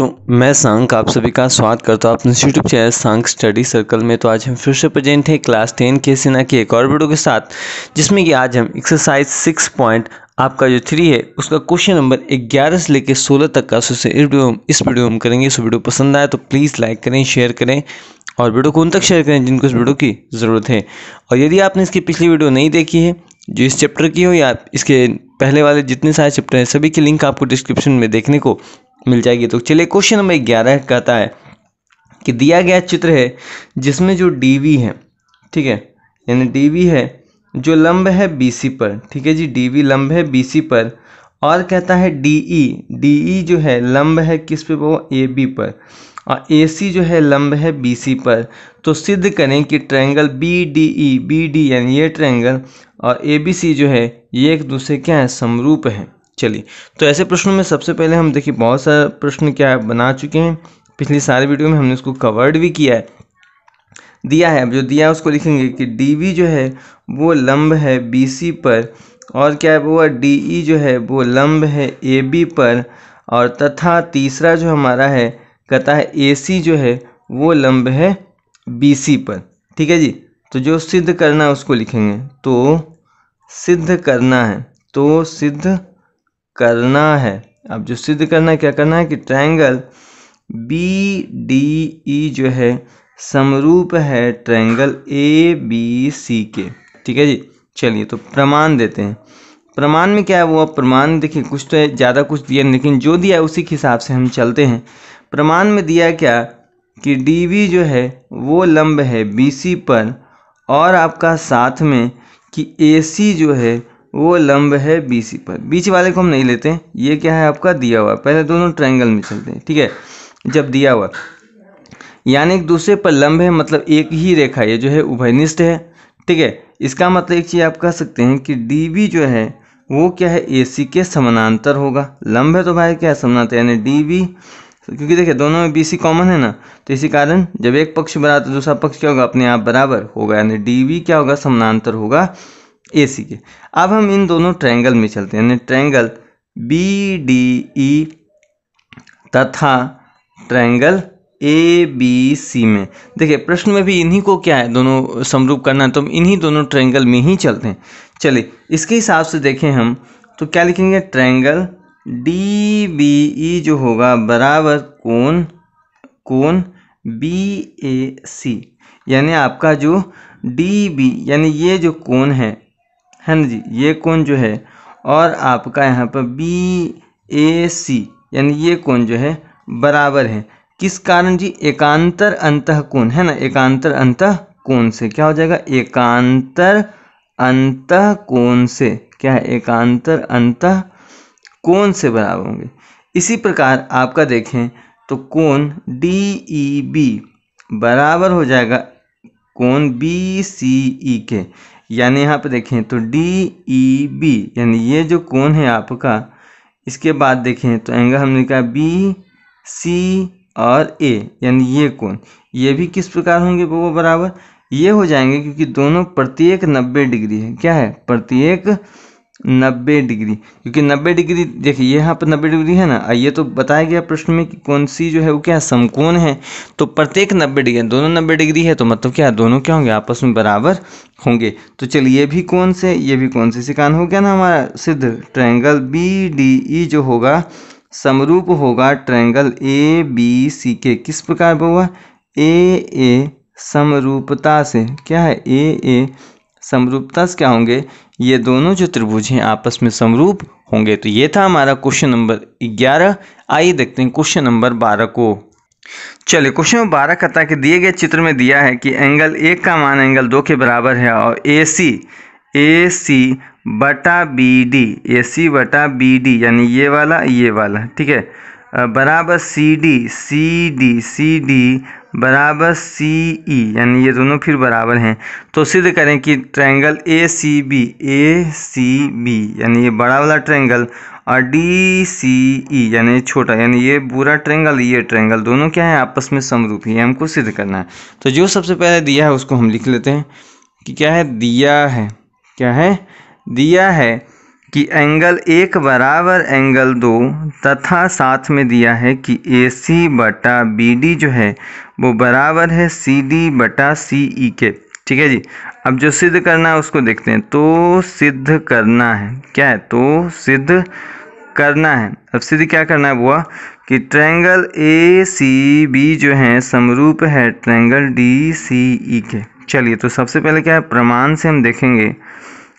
बच्चों मैं सांक आप सभी का स्वागत करता हूँ अपने यूट्यूब चैनल सांक स्टडी सर्कल में तो आज हम फिर से प्रेजेंट हैं क्लास टेन के सेना के एक और वीडियो के साथ जिसमें कि आज हम एक्सरसाइज सिक्स पॉइंट आपका जो थ्री है उसका क्वेश्चन नंबर ग्यारह से लेकर सोलह तक का इस वीडियो हम इस वीडियो हम करेंगे इस वीडियो पसंद आए तो प्लीज़ लाइक करें शेयर करें और वीडियो को उन तक शेयर करें जिनको इस वीडियो की ज़रूरत है और यदि आपने इसकी पिछली वीडियो नहीं देखी है जो इस चैप्टर की हो या इसके पहले वाले जितने सारे चैप्टर हैं सभी की लिंक आपको डिस्क्रिप्शन में देखने को मिल जाएगी तो चलिए क्वेश्चन नंबर ग्यारह कहता है कि दिया गया चित्र है जिसमें जो डी है ठीक है यानी डी है जो लंब है बी पर ठीक है जी डी लंब है बी पर और कहता है डी ई डी ई जो है लंब है किस पे वो ए बी पर और ए सी जो है लंब है बी सी पर तो सिद्ध करें कि triangle B D E B D यानी ये ट्रायंगल और ए बी सी जो है ये एक दूसरे क्या है समरूप है चलिए तो ऐसे प्रश्नों में सबसे पहले हम देखिए बहुत सारा प्रश्न क्या बना चुके हैं पिछली सारे वीडियो में हमने उसको कवर्ड भी किया है दिया है अब जो दिया है उसको लिखेंगे कि डी जो है वो लंब है बी पर और क्या है वो डी e जो है वो लंब है ए बी पर और तथा तीसरा जो हमारा है कहता है ए सी जो है वो लंब है बी सी पर ठीक है जी तो जो सिद्ध करना है उसको लिखेंगे तो सिद्ध करना है तो सिद्ध करना है अब जो सिद्ध करना है क्या करना है कि ट्रायंगल बी डी ई जो है समरूप है ट्रायंगल ए बी सी के ठीक है जी चलिए तो प्रमाण देते हैं प्रमाण में क्या है वो अब प्रमाण देखिए कुछ तो ज़्यादा कुछ दिया लेकिन जो दिया है उसी के हिसाब से हम चलते हैं प्रमाण में दिया क्या कि डी बी जो है वो लंब है बी सी पर और आपका साथ में कि ए सी जो है वो लंब है बी सी पर बीच वाले को हम नहीं लेते ये क्या है आपका दिया हुआ पहले दोनों ट्रायंगल में चलते हैं ठीक है जब दिया हुआ यानी एक दूसरे पर लंब है मतलब एक ही रेखा ये जो है उभयनिष्ठ है ठीक है इसका मतलब एक चीज़ आप कह सकते हैं कि डी बी जो है वो क्या है ए सी के समानांतर होगा लंब है तो भाई क्या है समानांतर यानी डी बी क्योंकि देखिए दोनों में बी सी कॉमन है ना तो इसी कारण जब एक पक्ष बना तो दूसरा पक्ष क्या होगा अपने आप बराबर होगा यानी डी बी क्या होगा समानांतर होगा ए सी के अब हम इन दोनों ट्रायंगल में चलते हैं यानी ट्रायंगल बी डी ई तथा ट्रायंगल ए बी सी में देखिए प्रश्न में भी इन्हीं को क्या है दोनों समरूप करना है तो हम इन्हीं दोनों ट्रायंगल में ही चलते हैं चलिए इसके हिसाब से देखें हम तो क्या लिखेंगे ट्रायंगल डी बी ई जो होगा बराबर कोण कोण बी ए सी यानी आपका जो डी बी यानी ये जो कोण है है हाँ ना जी ये कौन जो है और आपका यहाँ पर बी ए सी यानी ये कौन जो है बराबर है किस कारण जी एकांतर अंत कौन है ना एकांतर अंत कौन से क्या हो जाएगा एकांतर अंत कौन से क्या है एकांतर अंत कौन से बराबर होंगे इसी प्रकार आपका देखें तो कौन डी ई बी बराबर हो जाएगा कौन बी सी ई के यानी यहाँ पर देखें तो डी ई बी यानी ये जो कोण है आपका इसके बाद देखें तो एंगल हमने कहा बी सी और ए यानी ये कौन ये भी किस प्रकार होंगे वो बराबर ये हो जाएंगे क्योंकि दोनों प्रत्येक नब्बे डिग्री है क्या है प्रत्येक नब्बे डिग्री क्योंकि नब्बे डिग्री देखिए यहाँ पर नब्बे डिग्री है ना ये तो बताया गया प्रश्न में कि कौन सी जो है वो क्या समकोण है तो प्रत्येक नब्बे डिग्री दोनों नब्बे डिग्री है तो मतलब क्या दोनों क्या होंगे आपस में बराबर होंगे तो चलिए ये भी कौन से ये भी कौन से सिकान हो गया ना हमारा सिद्ध ट्रैंगल बी डी ई जो होगा समरूप होगा ट्रैंगल ए बी सी के किस प्रकार हुआ ए ए समरूपता से क्या है ए ए समरूपता से क्या होंगे ये दोनों जो त्रिभुज हैं आपस में समरूप होंगे तो ये था हमारा क्वेश्चन नंबर ग्यारह आइए देखते हैं क्वेश्चन नंबर बारह को चलिए क्वेश्चन नंबर बारह कहता है कि दिए गए चित्र में दिया है कि एंगल एक का मान एंगल दो के बराबर है और ए सी ए सी बटा बी डी ए सी बटा बी डी यानी ये वाला ये वाला ठीक है बराबर C D C D C D बराबर सी ई e, यानी ये दोनों फिर बराबर हैं तो सिद्ध करें कि triangle A C B A C B यानी ये बड़ा वाला ट्रायंगल और डी सी ई यानी छोटा यानी ये बुरा ट्रेंगल ये ट्रेंगल दोनों क्या है आपस में समरूप ये हमको सिद्ध करना है तो जो सबसे पहले दिया है उसको हम लिख लेते हैं कि क्या है दिया है क्या है दिया है कि एंगल एक बराबर एंगल दो तथा साथ में दिया है कि ए सी बटा बी डी जो है वो बराबर है सी डी बटा सी ई e के ठीक है जी अब जो सिद्ध करना है उसको देखते हैं तो सिद्ध करना है क्या है तो सिद्ध करना है अब सिद्ध क्या करना है बुआ कि ट्रैंगल ए सी बी जो है समरूप है ट्रैंगल डी सी ई के चलिए तो सबसे पहले क्या है प्रमाण से हम देखेंगे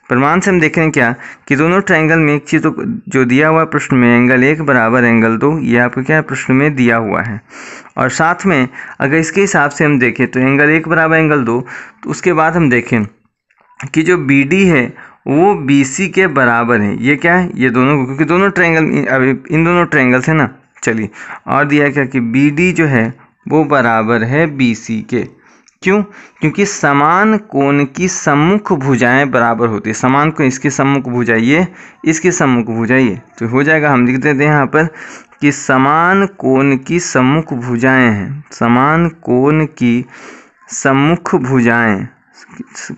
प्रमाण से हम देखें क्या कि दोनों ट्रायंगल में एक चीज़ तो जो दिया हुआ प्रश्न में एंगल एक बराबर एंगल दो ये आपको क्या प्रश्न में दिया हुआ है और साथ में अगर इसके हिसाब से हम देखें तो एंगल एक बराबर एंगल दो तो उसके बाद हम देखें कि जो बी डी है वो बी सी के बराबर है ये क्या है ये दोनों क्योंकि दोनों ट्रैंगल अभी इन दोनों ट्रैंगल्स हैं ना चलिए और दिया क्या कि बी डी जो है वो बराबर है बी सी के क्यों क्योंकि समान कोण की सम्मुख भुजाएं बराबर होती है समान कोण इसकी सम्मुख भुजाइए इसके इसकी सम्मुख भुजाइए तो हो जाएगा हम लिख देते हैं यहाँ पर कि समान कोण की सम्मुख भुजाएं हैं समान कोण की सम्मुख भुजाएं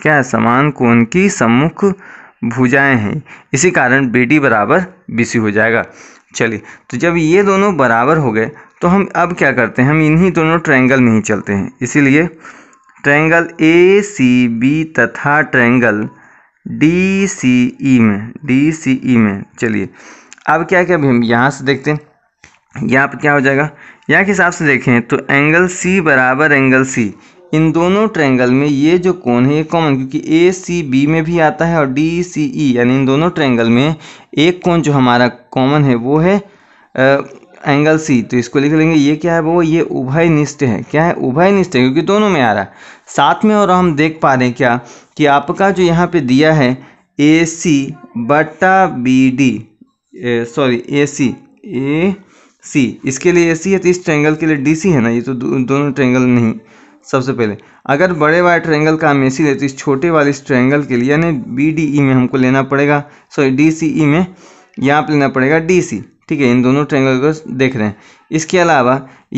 क्या है समान कोण की सम्मुख भुजाएं हैं इसी कारण बेटी बराबर बीसी हो जाएगा चलिए तो जब ये दोनों बराबर हो गए तो हम अब क्या करते हैं हम इन्हीं दोनों ट्रायंगल में ही चलते हैं इसीलिए ट्रैंगल ए सी बी तथा ट्रैंगल डी सी ई में डी सी ई में चलिए अब क्या क्या हम यहाँ से देखते हैं यहाँ पर क्या हो जाएगा यहाँ के हिसाब से देखें तो एंगल सी बराबर एंगल सी इन दोनों ट्रैंगल में ये जो कोण है ये कॉमन क्योंकि ए सी बी में भी आता है और डी सी ई यानी इन दोनों ट्रैंगल में एक कोण जो हमारा कॉमन है वो है एंगल सी तो इसको लिख लेंगे ये क्या है वो ये उभय निष्ठ है क्या है उभय निष्ठ है क्योंकि दोनों में आ रहा है साथ में और हम देख पा रहे हैं क्या कि आपका जो यहाँ पे दिया है ए सी बटा B D sorry A C A C इसके लिए ए सी है तो इस ट्रैंगल के लिए डी सी है ना ये तो दो, दोनों ट्रैंगल नहीं सबसे पहले अगर बड़े वाले ट्रैंगल का हम ए सी लेते तो इस छोटे वाले इस ट्रैंगल के लिए यानी बी डी ई में हमको लेना पड़ेगा सॉरी डी सी ई में यहाँ पर लेना पड़ेगा डी सी ठीक है इन दोनों ट्रैंगल को देख रहे हैं इसके अलावा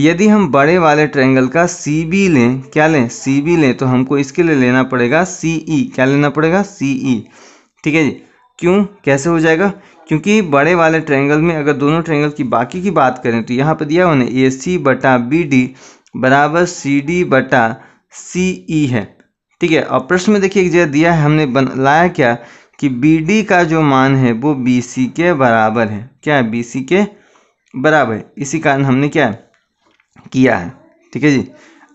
यदि हम बड़े वाले ट्रैंगल का सी बी लें क्या लें सी बी लें तो हमको इसके लिए लेना पड़ेगा सी ई e। क्या लेना पड़ेगा सी ई e। ठीक है जी क्यों कैसे हो जाएगा क्योंकि बड़े वाले ट्रैंगल में अगर दोनों ट्रेंगल की बाकी की बात करें तो यहाँ पर दिया उन्हें ए सी बटा बी डी बराबर सी डी बटा सी ई e है ठीक है और प्रश्न में देखिए दिया है हमने बन लाया क्या कि बी डी का जो मान है वो बी सी के बराबर है क्या है बी सी के बराबर है इसी कारण हमने क्या है? किया है ठीक है जी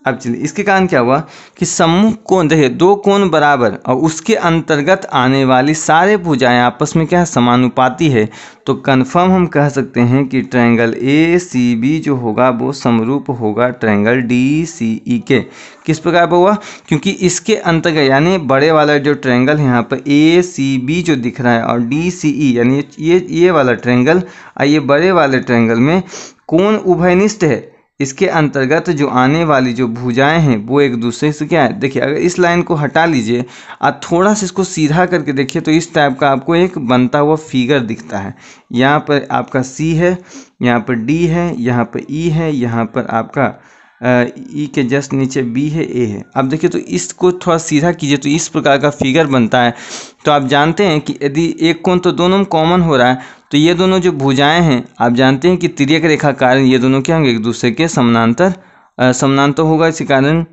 अब चलिए इसके कारण क्या हुआ कि सम्मुख कोण देखिए दो कोण बराबर और उसके अंतर्गत आने वाली सारे भुजाएं आपस में क्या समानुपाती है तो कन्फर्म हम कह सकते हैं कि ट्रायंगल ए सी बी जो होगा वो समरूप होगा ट्रायंगल डी सी ई के किस प्रकार पर हुआ क्योंकि इसके अंतर्गत यानी बड़े वाला जो ट्रायंगल है यहाँ पर ए सी बी जो दिख रहा है और डी सी ई यानी ये ये वाला ट्रायंगल और ये बड़े वाले ट्रायंगल में कौन उभयनिष्ठ है इसके अंतर्गत जो आने वाली जो भुजाएं हैं वो एक दूसरे से क्या है देखिए अगर इस लाइन को हटा लीजिए और थोड़ा सा इसको सीधा करके देखिए तो इस टाइप का आपको एक बनता हुआ फिगर दिखता है यहाँ पर आपका सी है यहाँ पर डी है यहाँ पर ई e है यहाँ पर आपका ई के जस्ट नीचे बी है ए है अब देखिए तो इसको थोड़ा सीधा कीजिए तो इस प्रकार का फिगर बनता है तो आप जानते हैं कि यदि एक कोण तो दोनों में कॉमन हो रहा है तो ये दोनों जो भुजाएं हैं आप जानते हैं कि त्रियक रेखा कारण ये दोनों क्या होंगे एक दूसरे के समानांतर समानांतर तो होगा इसी कारण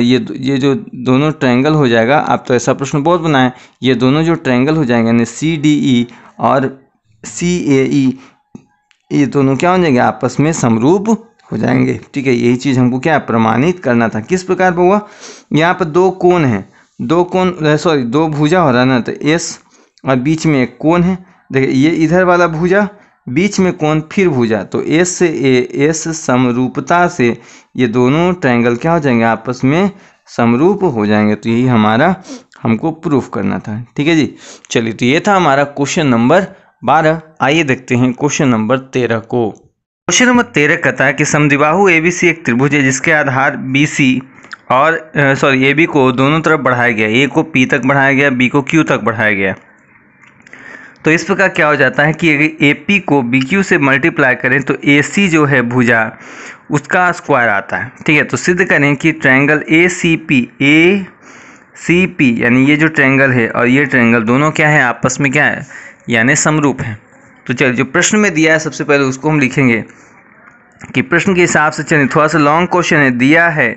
ये ये जो दोनों ट्रायंगल हो जाएगा आप तो ऐसा प्रश्न बहुत बनाएं ये दोनों जो ट्रायंगल हो जाएंगे यानी सी डी ई और सी ए ई ये दोनों क्या हो जाएंगे आपस में समरूप हो जाएंगे ठीक है यही चीज़ हमको क्या प्रमाणित करना था किस प्रकार पर हुआ यहाँ पर दो कोन है दो कोन सॉरी दो भुजा हो रहा है ना तो एस और बीच में एक कोन है देखिए ये इधर वाला भुजा बीच में कौन फिर भुजा तो एस से ए एस समरूपता से ये दोनों ट्रायंगल क्या हो जाएंगे आपस में समरूप हो जाएंगे तो यही हमारा हमको प्रूफ करना था ठीक है जी चलिए तो ये था हमारा क्वेश्चन नंबर बारह आइए देखते हैं क्वेश्चन नंबर तेरह को क्वेश्चन नंबर तेरह कहता है कि समदिबाहु ए बी सी एक त्रिभुज है जिसके आधार बी सी और सॉरी ए बी को दोनों तरफ बढ़ाया गया ए को पी तक बढ़ाया गया बी को क्यू तक बढ़ाया गया तो इस प्रकार क्या हो जाता है कि अगर ए पी को बी क्यू से मल्टीप्लाई करें तो ए सी जो है भुजा उसका स्क्वायर आता है ठीक है तो सिद्ध करें कि triangle A C P A C P यानी ये जो ट्रैंगल है और ये ट्रैंगल दोनों क्या है आपस में क्या है यानी समरूप है तो चलिए जो प्रश्न में दिया है सबसे पहले उसको हम लिखेंगे कि प्रश्न के हिसाब से चलिए थोड़ा सा लॉन्ग क्वेश्चन है दिया है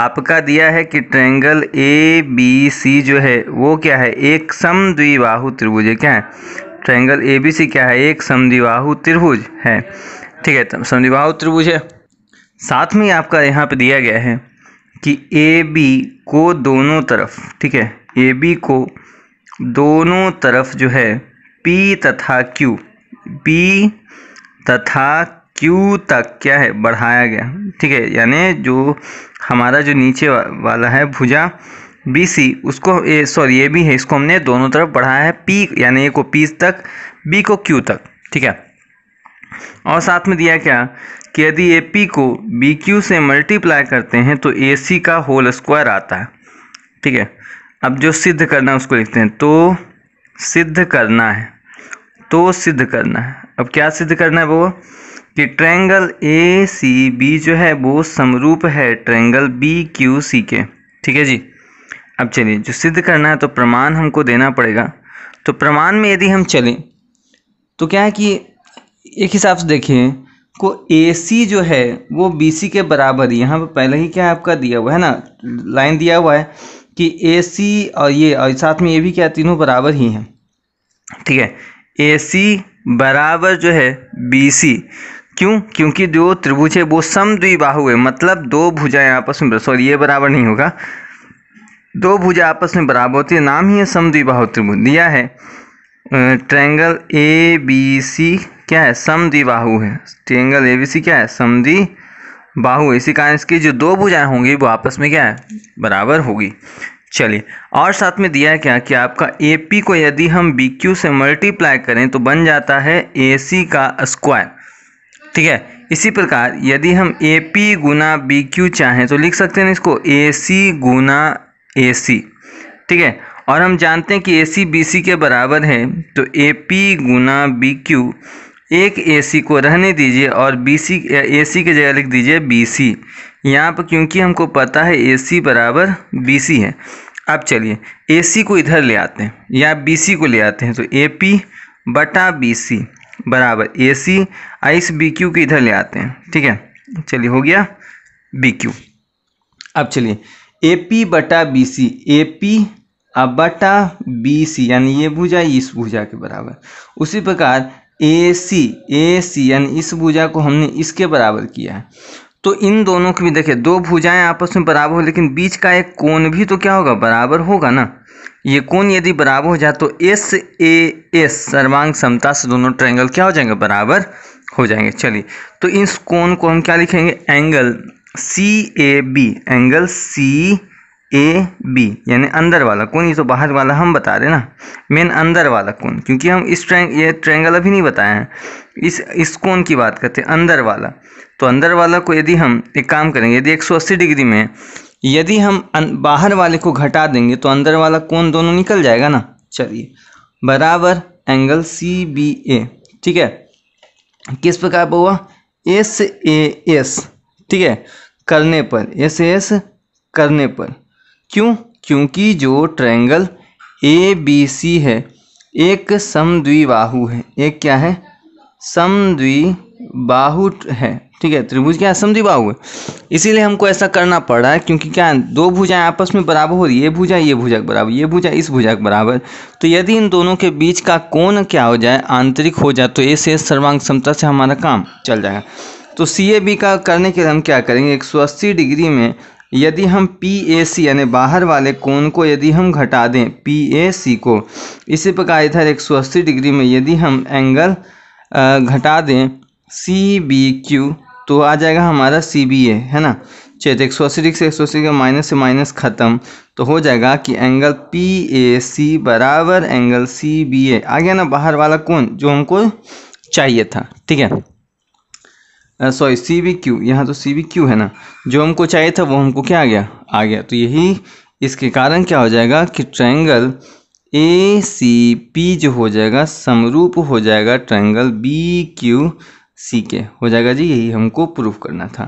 आपका दिया है कि ट्रेंगल ए बी सी जो है वो क्या है एक सम त्रिभुज है क्या है ट्रेंगल ए बी सी क्या है एक समद्विबाहु त्रिभुज है ठीक है तो समद्विबाहु त्रिभुज है साथ में आपका यहाँ पे दिया गया है कि ए बी को दोनों तरफ ठीक है ए बी को दोनों तरफ जो है पी तथा क्यू पी तथा क्यू तक क्या है बढ़ाया गया ठीक है यानी जो हमारा जो नीचे वाला है भुजा बी सी उसको सॉरी ये भी है इसको हमने दोनों तरफ बढ़ाया है पी यानी ए को पी तक बी को क्यू तक ठीक है और साथ में दिया क्या कि यदि ए पी को बी क्यू से मल्टीप्लाई करते हैं तो ए सी का होल स्क्वायर आता है ठीक है अब जो सिद्ध करना है उसको लिखते हैं तो सिद्ध करना है तो सिद्ध करना है अब क्या सिद्ध करना है वो कि ट्रैंगल ए सी बी जो है वो समरूप है ट्रैंगल बी क्यू सी के ठीक है जी अब चलिए जो सिद्ध करना है तो प्रमाण हमको देना पड़ेगा तो प्रमाण में यदि हम चलें तो क्या है कि एक हिसाब से देखिए को ए सी जो है वो बी सी के बराबर यहाँ पर पहले ही क्या आपका दिया हुआ है ना लाइन दिया हुआ है कि ए सी और ये और साथ में ये भी क्या तीनों बराबर ही हैं ठीक है ए सी बराबर जो है बी सी क्यों क्योंकि जो त्रिभुज है वो सम द्विबाहु है मतलब दो भुजाएं आपस में सॉरी ये बराबर नहीं होगा दो भुजा आपस में बराबर होती है नाम ही है सम द्विबाहु त्रिभुज दिया है ट्रैंगल ए बी सी क्या है सम द्विबाहु है ट्रैंगल ए बी सी क्या है सम बाहु इसी कारण इसकी जो दो भुजाएं होंगी वो आपस में क्या है बराबर होगी चलिए और साथ में दिया है क्या कि आपका ए पी को यदि हम बी क्यू से मल्टीप्लाई करें तो बन जाता है ए सी का स्क्वायर ठीक है इसी प्रकार यदि हम ए पी गुना बी क्यू चाहें तो लिख सकते हैं इसको ए सी गुना ए सी ठीक है और हम जानते हैं कि ए सी बी सी के बराबर है तो ए पी गुना बी क्यू एक ए सी को रहने दीजिए और बी सी ए सी की जगह लिख दीजिए बी सी यहाँ पर क्योंकि हमको पता है ए सी बराबर बी सी है अब चलिए ए सी को इधर ले आते हैं या बी सी को ले आते हैं तो ए पी बटा बी सी बराबर ए सी आइस बी क्यू को इधर ले आते हैं ठीक है चलिए हो गया बी क्यू अब चलिए ए पी बटा बी सी ए पी अब बटा बी सी यानी ये भुजा इस भुजा के बराबर उसी प्रकार ए सी ए सी यानी इस भुजा को हमने इसके बराबर किया है तो इन दोनों की भी देखिए दो भुजाएं आपस में बराबर हो लेकिन बीच का एक कोण भी तो क्या होगा बराबर होगा ना ये कोण यदि बराबर हो जाए तो एस ए एस सर्वांग समता से दोनों ट्रायंगल क्या हो जाएंगे बराबर हो जाएंगे चलिए तो इस कोण को हम क्या लिखेंगे angle C A B angle C A B यानी अंदर वाला कौन ये तो बाहर वाला हम बता रहे ना मेन अंदर वाला कौन क्योंकि हम इस ट्रैंग ये ट्रैंगल अभी नहीं बताए हैं इस इस कौन की बात करते हैं अंदर वाला तो अंदर वाला को यदि हम एक काम करेंगे यदि 180 डिग्री में यदि हम बाहर वाले को घटा देंगे तो अंदर वाला कोण दोनों निकल जाएगा ना चलिए बराबर एंगल सी बी ए ठीक है किस प्रकार पर हुआ एस ए एस ठीक है करने पर एस एस करने पर क्यों क्योंकि जो ट्रायंगल ए बी सी है एक समद्विबाहु है एक क्या है समद्विबाहु है ठीक है त्रिभुज क्या समझी समद्विबाहु इसीलिए हमको ऐसा करना पड़ रहा है क्योंकि क्या है दो भुजाएं आपस में बराबर हो रही है ये भुजा ये भुजा के बराबर ये भुजा इस भुजा के बराबर तो यदि इन दोनों के बीच का कोण क्या हो जाए आंतरिक हो जाए तो ऐसे सर्वांग क्षमता से हमारा काम चल जाएगा तो सी ए बी का करने के लिए हम क्या करेंगे एक डिग्री में यदि हम पी ए सी यानी बाहर वाले कोण को यदि हम घटा दें पी ए सी को इसी प्रकार इधर एक सौ अस्सी डिग्री में यदि हम एंगल घटा दें सी बी क्यू तो आ जाएगा हमारा सी बी ए है ना चलिए तो एक सौ अस्सी से एक सौ अस्सी का माइनस से माइनस ख़त्म तो हो जाएगा कि एंगल पी ए सी बराबर एंगल सी बी ए आ गया ना बाहर वाला कौन जो हमको चाहिए था ठीक है सॉरी सी बी क्यू यहाँ तो सी बी क्यू है ना जो हमको चाहिए था वो हमको क्या आ गया आ गया तो यही इसके कारण क्या हो जाएगा कि ट्रैंगल ए सी पी जो हो जाएगा समरूप हो जाएगा ट्रैंगल बी क्यू सी के हो जाएगा जी यही हमको प्रूफ करना था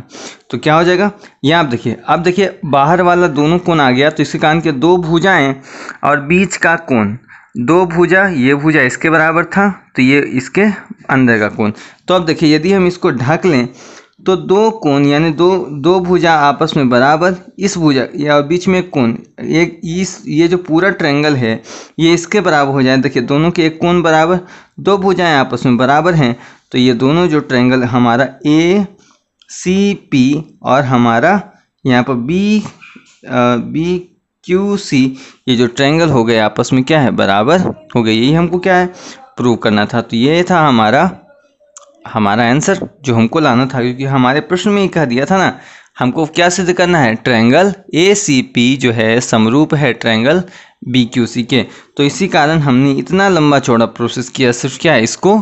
तो क्या हो जाएगा यहाँ आप देखिए आप देखिए बाहर वाला दोनों कोण आ गया तो इसके कारण के दो भुजाएं और बीच का कोण दो भुजा ये भुजा इसके बराबर था तो ये इसके अंदर का कोण तो अब देखिए यदि हम इसको ढक लें तो दो कोण यानी दो दो भुजा आपस में बराबर इस भुजा या बीच में कोण एक इस ये जो पूरा ट्रेंगल है ये इसके बराबर हो जाए देखिए दोनों के एक कोण बराबर दो भुजाएं आपस में बराबर हैं तो ये दोनों जो ट्रायंगल हमारा ए सी पी और हमारा यहाँ पर बी बी क्यू सी ये जो ट्रायंगल हो गए आपस में क्या है बराबर हो गए यही हमको क्या है प्रूव करना था तो ये था हमारा हमारा आंसर जो हमको लाना था क्योंकि हमारे प्रश्न में ही कह दिया था ना हमको क्या सिद्ध करना है ट्रायंगल ए सी पी जो है समरूप है ट्रायंगल बी क्यू सी के तो इसी कारण हमने इतना लंबा चौड़ा प्रोसेस किया सिर्फ क्या है इसको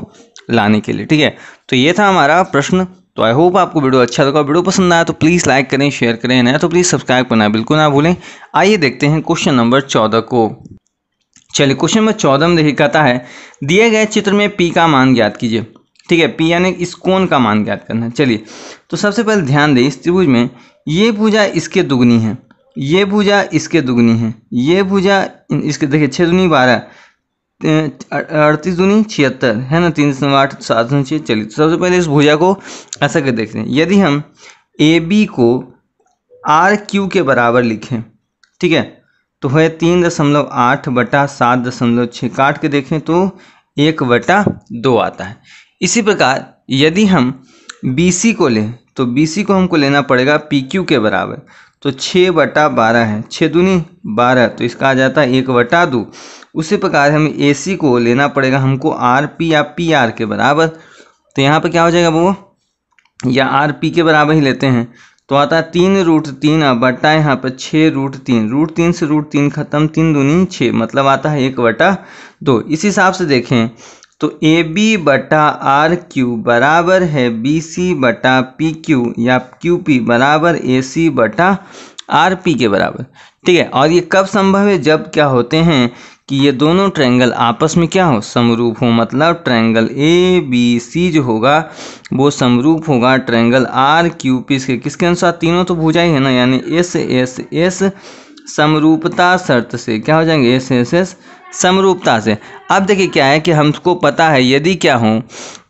लाने के लिए ठीक है तो ये था हमारा प्रश्न तो आई होप आपको वीडियो अच्छा लगा वीडियो पसंद आया तो प्लीज़ लाइक करें शेयर करें नया तो प्लीज़ सब्सक्राइब करना बिल्कुल ना भूलें आइए देखते हैं क्वेश्चन नंबर चौदह को चलिए क्वेश्चन नंबर चौदह में देखिए कहता है दिए गए चित्र में पी का मान ज्ञात कीजिए ठीक है पी यानी इस कोण का मान ज्ञात करना है चलिए तो सबसे पहले ध्यान दें इस त्रिभुज में ये भुजा इसके दुगनी है ये भुजा इसके दुगनी है ये भुजा इसके देखिए छः दुनी बारह अड़तीस दूनी छिहत्तर है ना तीन सौ आठ सात सौ छः चलिए तो सबसे पहले इस भुजा को ऐसा कर देखते हैं यदि हम ए बी को आर क्यू के बराबर लिखें ठीक है तो है तीन दशमलव आठ बटा सात दशमलव छः काट के देखें तो एक बटा दो आता है इसी प्रकार यदि हम बी सी को लें तो बी सी को हमको लेना पड़ेगा पी क्यू के बराबर तो छः बटा बारह है छः दूनी बारह तो इसका आ जाता है एक बटा दो उसी प्रकार हमें ए सी को लेना पड़ेगा हमको आर पी या पी आर के बराबर तो यहाँ पर क्या हो जाएगा वो या आर पी के बराबर ही लेते हैं तो आता है तीन रूट तीन अब बटा यहाँ पर छः रूट तीन रूट तीन से रूट तीन खत्म तीन दूनी छः मतलब आता है एक बटा दो इस हिसाब से देखें तो ए बी बटा आर क्यू बराबर है बी सी बटा पी क्यू या क्यू पी बराबर ए सी बटा आर पी के बराबर ठीक है और ये कब संभव है जब क्या होते हैं कि ये दोनों ट्रायंगल आपस में क्या हो समरूप हो मतलब ट्रायंगल ए बी सी जो होगा वो समरूप होगा ट्रायंगल आर क्यू पी इसके किसके अनुसार तीनों तो भुजा ही है ना यानी एस एस एस समरूपता शर्त से क्या हो जाएंगे एस एस एस समरूपता से अब देखिए क्या है कि हमको पता है यदि क्या हो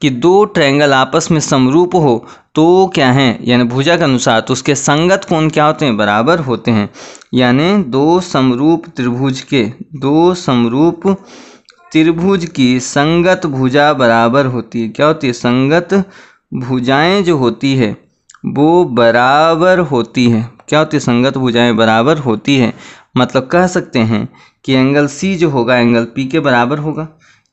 कि दो ट्रायंगल आपस में समरूप हो तो क्या है यानी भुजा के अनुसार तो उसके संगत कोण क्या होते हैं बराबर होते हैं यानी दो समरूप त्रिभुज के दो समरूप त्रिभुज की संगत भुजा बराबर होती है क्या होती है संगत भुजाएं जो होती है वो बराबर होती है क्या होती है संगत भुजाएं बराबर होती है मतलब कह सकते हैं कि एंगल सी जो होगा एंगल पी के बराबर होगा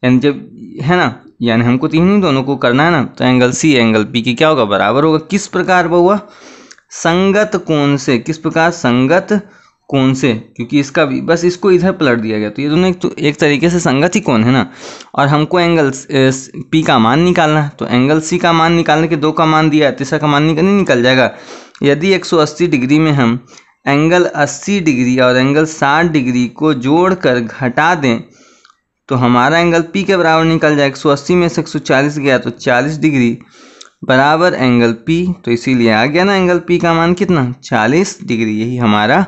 यानी जब है ना यानी हमको तीन दोनों को करना है ना तो एंगल सी एंगल पी के क्या होगा बराबर होगा किस प्रकार हुआ संगत कौन से किस प्रकार संगत कौन से क्योंकि इसका भी बस इसको इधर पलट दिया गया तो ये दोनों एक तो एक तरीके से संगत ही कौन है ना और हमको एंगल पी का मान निकालना है तो एंगल सी का मान निकालने के दो का मान दिया तीसरा का मान निकल नहीं निकल जाएगा यदि 180 डिग्री में हम एंगल 80 डिग्री और एंगल 60 डिग्री को जोड़कर घटा दें तो हमारा एंगल पी के बराबर निकल जाए 180 में से 140 गया तो 40 डिग्री बराबर एंगल पी तो इसीलिए आ गया ना एंगल पी का मान कितना 40 डिग्री यही हमारा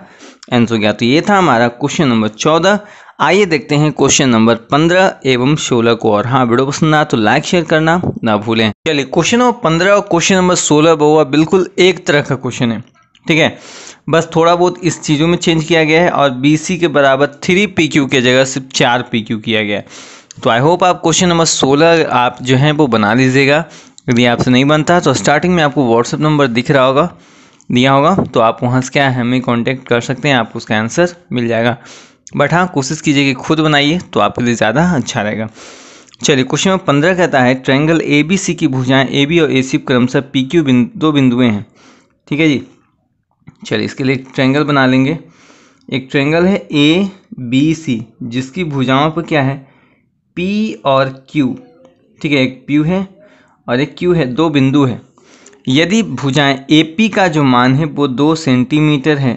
आंसर हो गया तो ये था हमारा क्वेश्चन नंबर 14 आइए देखते हैं क्वेश्चन नंबर पंद्रह एवं सोलह को और हाँ वीडियो पसंद आया तो लाइक शेयर करना ना भूलें चलिए क्वेश्चन नंबर पंद्रह और क्वेश्चन नंबर सोलह बहुआ बिल्कुल एक तरह का क्वेश्चन है ठीक है बस थोड़ा बहुत इस चीज़ों में चेंज किया गया है और बी के बराबर थ्री पी क्यू की जगह सिर्फ चार पी क्यू किया गया है तो आई होप आप क्वेश्चन नंबर सोलह आप जो है वो बना लीजिएगा यदि आपसे नहीं बनता तो स्टार्टिंग में आपको व्हाट्सअप नंबर दिख रहा होगा दिया होगा तो आप वहाँ से क्या हमें कांटेक्ट कर सकते हैं आपको उसका आंसर मिल जाएगा बट हाँ कोशिश कीजिए कि खुद बनाइए तो आपके लिए ज़्यादा अच्छा रहेगा चलिए क्वेश्चन नंबर पंद्रह कहता है ट्रायंगल ए बी सी की भुजाएं ए बी और ए सी क्रमशः पी क्यू बिंदु दो बिंदुएं हैं ठीक है जी चलिए इसके लिए ट्रायंगल बना लेंगे एक ट्रायंगल है ए बी सी जिसकी भुजाओं पर क्या है पी और क्यू ठीक है एक पी है और एक क्यू है दो बिंदु है यदि भुजाएं ए पी का जो मान है वो दो सेंटीमीटर है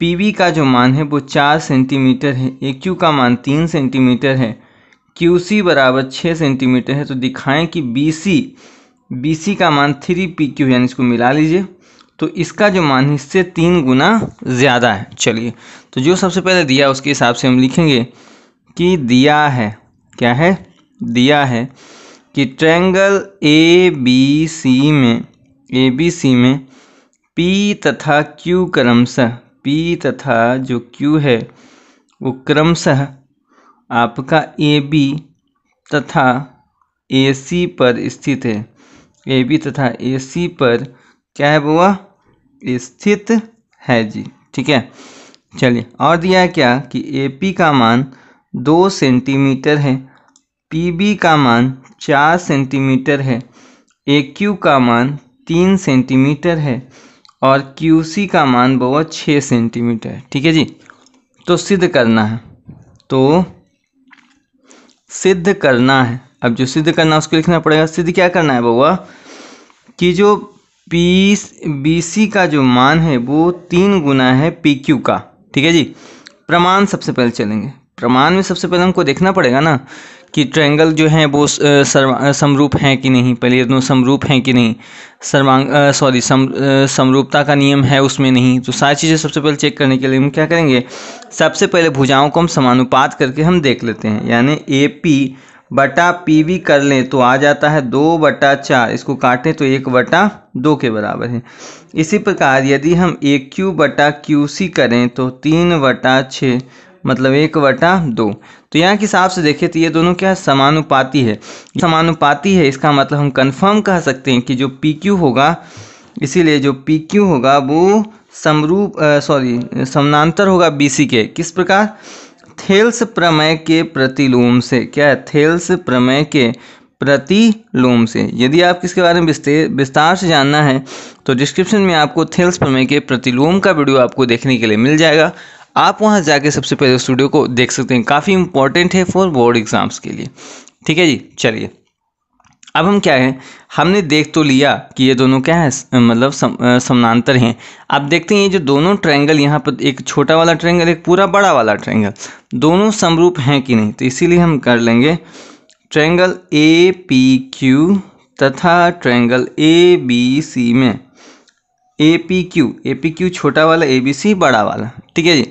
पी वी का जो मान है वो चार सेंटीमीटर है ए क्यू का मान तीन सेंटीमीटर है क्यू सी बराबर छः सेंटीमीटर है तो दिखाएं कि बी सी बी सी का मान थ्री पी क्यू यानी इसको मिला लीजिए तो इसका जो मान इससे तीन गुना ज़्यादा है चलिए तो जो सबसे पहले दिया उसके हिसाब से हम लिखेंगे कि दिया है क्या है दिया है कि ट्रैंगल ए बी सी में ए बी सी में पी तथा क्यू क्रमशः पी तथा जो क्यू है वो क्रमशः आपका ए बी तथा ए सी पर स्थित है ए बी तथा ए सी पर क्या है वह स्थित है जी ठीक है चलिए और दिया क्या कि ए पी का मान दो सेंटीमीटर है पी बी का मान चार सेंटीमीटर है ए क्यू का मान तीन सेंटीमीटर है और क्यू सी का मान वो छः सेंटीमीटर है ठीक है जी तो सिद्ध करना है तो सिद्ध करना है अब जो सिद्ध करना है उसको लिखना पड़ेगा सिद्ध क्या करना है बउआ कि जो पी बी सी का जो मान है वो तीन गुना है पी क्यू का ठीक है जी प्रमाण सबसे पहले चलेंगे प्रमाण में सबसे पहले हमको देखना पड़ेगा ना कि ट्रायंगल जो हैं वो समरूप हैं कि नहीं पहले ये दोनों समरूप हैं कि नहीं सर्वांग सॉरी सम समरूपता का नियम है उसमें नहीं तो सारी चीज़ें सबसे पहले चेक करने के लिए हम क्या करेंगे सबसे पहले भुजाओं को हम समानुपात करके हम देख लेते हैं यानी ए पी बटा पी वी कर लें तो आ जाता है दो बटा चार इसको काटें तो एक बटा दो के बराबर है इसी प्रकार यदि हम ए क्यू बटा क्यू सी करें तो तीन बटा छः मतलब एक बटा दो तो यहाँ के हिसाब से देखें तो ये दोनों क्या है समानुपाती है समानुपाती है इसका मतलब हम कंफर्म कह सकते हैं कि जो पी क्यू होगा इसीलिए जो पी क्यू होगा वो समरूप सॉरी समानांतर होगा बी सी के किस प्रकार थेल्स प्रमेय के प्रतिलोम से क्या है थेल्स प्रमेय के प्रतिलोम से यदि आप इसके बारे में विस्तार से जानना है तो डिस्क्रिप्शन में आपको थेल्स प्रमेय के प्रतिलोम का वीडियो आपको देखने के लिए मिल जाएगा आप वहाँ जाके सबसे पहले उस वीडियो को देख सकते हैं काफ़ी इंपॉर्टेंट है फॉर बोर्ड एग्ज़ाम्स के लिए ठीक है जी चलिए अब हम क्या है हमने देख तो लिया कि ये दोनों क्या है मतलब सम, समानांतर हैं आप देखते हैं ये जो दोनों ट्रायंगल यहाँ पर एक छोटा वाला ट्रायंगल एक पूरा बड़ा वाला ट्रायंगल दोनों समरूप हैं कि नहीं तो इसीलिए हम कर लेंगे ट्रायंगल ए पी क्यू तथा ट्रायंगल ए बी सी में A P Q A P Q छोटा वाला ए बी सी बड़ा वाला ठीक है जी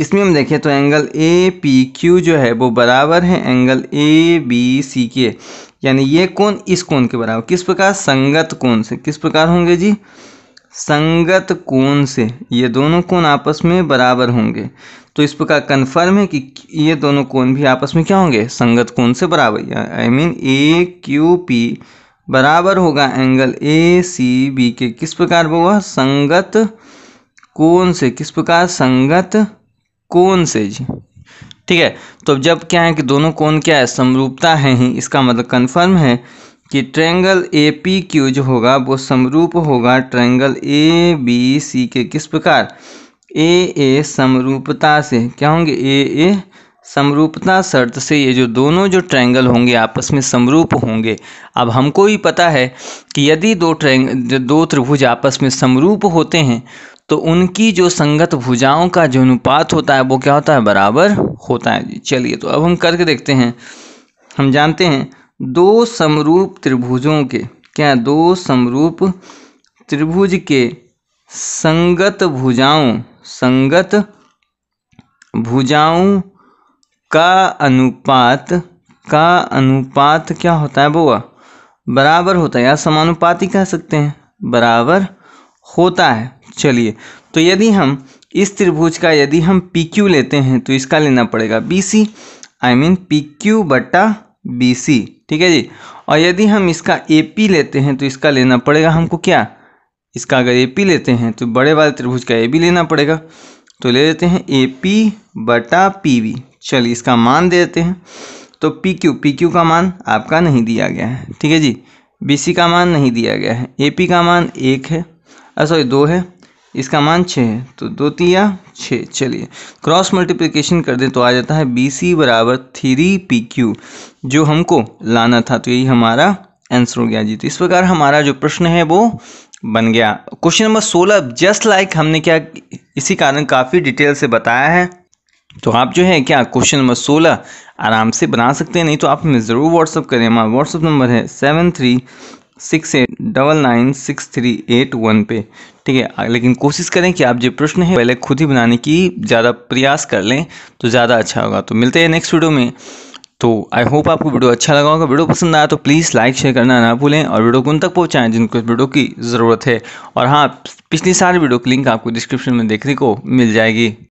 इसमें हम देखें तो एंगल ए पी क्यू जो है वो बराबर है एंगल ए बी सी के यानी ये कोण इस कोण के बराबर किस प्रकार संगत कोण से किस प्रकार होंगे जी संगत कोण से ये दोनों कोण आपस में बराबर होंगे तो इस प्रकार कन्फर्म है कि ये दोनों कोण भी आपस में क्या होंगे संगत कोण से बराबर I mean A Q P बराबर होगा एंगल ए सी बी के किस प्रकार वो हुआ संगत कौन से किस प्रकार संगत कौन से जी ठीक है तो अब जब क्या है कि दोनों कौन क्या है समरूपता है ही इसका मतलब कन्फर्म है कि ट्रैंगल ए पी क्यू जो होगा वो समरूप होगा ट्रैंगल ए बी सी के किस प्रकार ए ए समरूपता से क्या होंगे ए ए समरूपता शर्त से ये जो दोनों जो ट्रायंगल होंगे आपस में समरूप होंगे अब हमको भी पता है कि यदि दो ट्रैंग दो त्रिभुज आपस में समरूप होते हैं तो उनकी जो संगत भुजाओं का जो अनुपात होता है वो क्या होता है बराबर होता है जी चलिए तो अब हम करके देखते हैं हम जानते हैं दो समरूप त्रिभुजों के क्या दो समरूप त्रिभुज के संगत भुजाओं संगत भुजाओं का अनुपात का अनुपात क्या होता है बुआ बराबर होता है या समानुपाती कह सकते हैं बराबर होता है चलिए तो यदि हम इस त्रिभुज का यदि हम पी क्यू लेते हैं तो इसका लेना पड़ेगा B C I mean P Q बटा बी सी ठीक है जी और यदि हम इसका ए पी लेते हैं तो इसका लेना पड़ेगा हमको क्या इसका अगर ए पी लेते हैं तो बड़े वाले त्रिभुज का ए लेना पड़ेगा तो ले लेते हैं ए पी बटा पी चलिए इसका मान दे देते हैं तो पी क्यू पी क्यू का मान आपका नहीं दिया गया है ठीक है जी बी सी का मान नहीं दिया गया है ए पी का मान एक है सॉरी दो है इसका मान छः है तो दो तिया छः चलिए क्रॉस मल्टीप्लिकेशन कर दें तो आ जाता है बी सी बराबर थ्री पी क्यू जो हमको लाना था तो यही हमारा आंसर हो गया जी तो इस प्रकार हमारा जो प्रश्न है वो बन गया क्वेश्चन नंबर सोलह जस्ट लाइक हमने क्या इसी कारण काफ़ी डिटेल से बताया है तो आप जो है क्या क्वेश्चन नंबर सोलह आराम से बना सकते हैं नहीं तो आप हमें ज़रूर व्हाट्सअप करें हमारा व्हाट्सअप नंबर है seven three six eight double nine six three eight one पे ठीक है लेकिन कोशिश करें कि आप जो प्रश्न है पहले खुद ही बनाने की ज़्यादा प्रयास कर लें तो ज़्यादा अच्छा होगा तो मिलते हैं नेक्स्ट वीडियो में तो आई होप आपको वीडियो अच्छा लगा होगा वीडियो पसंद आया तो प्लीज़ लाइक शेयर करना ना भूलें और वीडियो को उन तक पहुँचाएँ जिनको वीडियो की ज़रूरत है और हाँ पिछली सारी वीडियो की लिंक आपको डिस्क्रिप्शन में देखने को मिल जाएगी